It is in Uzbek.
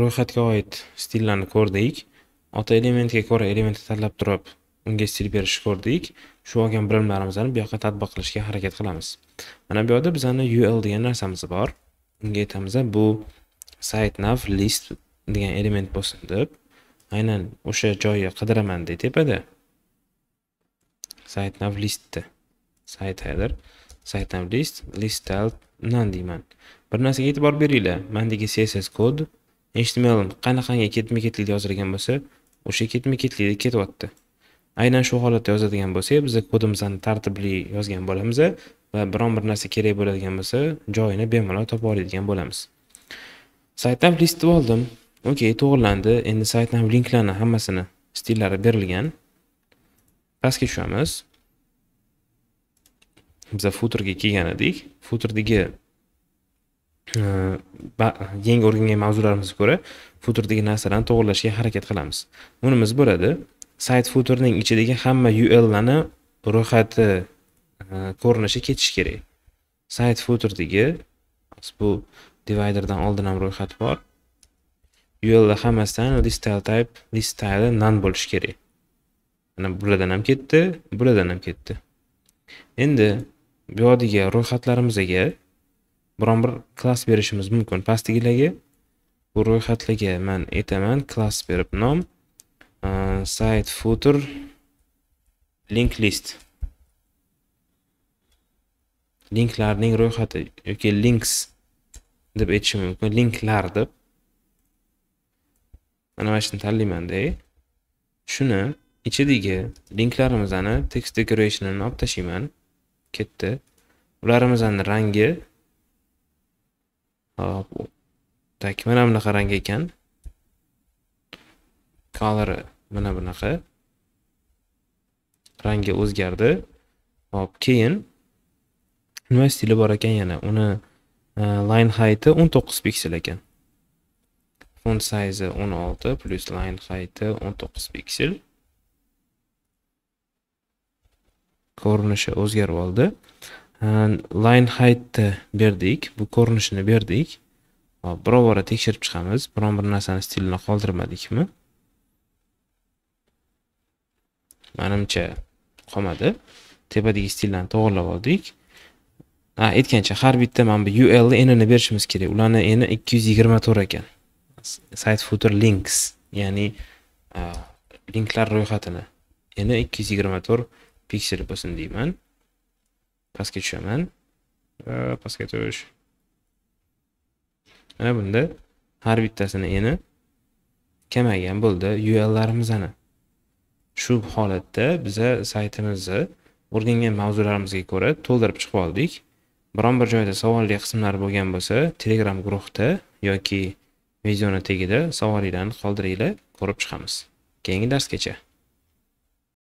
ro'yxatga oid stillarni ko'rdik ota elementga ko'ra elementni tanlab turib unga stil berishni ko'rdik shu olgan bilimlarimizni bu yoqqa tatbiq qilishga harakat qilamiz mana bu yoqda bizani ul degan narsamiz bor unga aytamiz bu sayt nav list degan element bo'lsin deb aynan o'sha joyni qidiraman deydi tepada sayt nav listni sayt header sayt nav list list nan deyman bir narsaga e'tibor beringlar mandagi css kod html qanaqangi ketma ketlik yozilgan bo'lsa o'sha ketma ketlikda ketyapti aynan shu holatda yozadigan bo'lsak biz kodimizni tartibli yozgan bo'lamiz va biron bir narsa kerak bo'ladigan bo'lsa joyini bemalol topib oladigan bo'lamiz saytdan listni oldim okey to'g'rilandi endi saytni linklarni hammasini stillari berilgan pastga tushamiz biza footerga kelgan edik footerdagi Э, yangi o'rgangan mavzularimizga ko'ra futerdagi narsalarni to'g'irlashga harakat qilamiz bunimiz bo'ladi sayt futerning ichidagi hamma ullarni ro'yxati e, ko'rinishi ketishi kerak sayt futerdagi bu dividerdan oldin ham ro'yxat bor ullar hammasidan list style type list style nan bo'lishi kerak mana bulardan ham ketdi bulardan ham ketdi endi bu yoqdagi ro'yxatlarimizga biron bir klass berishimiz mumkin pastdagilarga bu ro'yxatlarga man aytaman klass berib nom uh, sayt footer link list linklarning ro'yxati yoki links deb aytishim mumkin linklar deb mana mana shuni tanlaymanda shuni ichidagi linklarimizni text decorationini olib tashlayman ketdi ularimizni rangi tak mana bunaqa rang ekan color mana bunaqa rangi o'zgardi hop keyin nima stili bor ekan yana uni e, line heighti 19 piksel ekan font size 16 plus line heighti 19 piksel ko'rinishi o'zgarib oldi Э, line heightni berdik bu ko'rinishini berdik hop bora tekshirib chiqamiz biron bir narsani stilini qoldirmadikmi manimcha qolmadi tepadagi stillarni to'g'irlab oldik ha aytgancha har bitta mana bu ulni enini berishimiz kerak ularni eni ikki yuz yigirma to'rt ekan site footer links ya'ni e, linklar ro'yxatini eni ikki yuz yigirma to'rt piksel bo'lsin deyman pastga tushaman va pastga tush mana bunda har bittasini eni kamaygan bo'ldi ullarimiz ana shu holatda biza saytimizni o'rgangan mavzularimizga ko'ra to'ldirib chiqib oldik biron bir joyda savolli qismlar bo'lgan bo'lsa telegram guruhda yoki videoni tagida savolinglarni qoldiringlar ko'rib chiqamiz keyingi darsgacha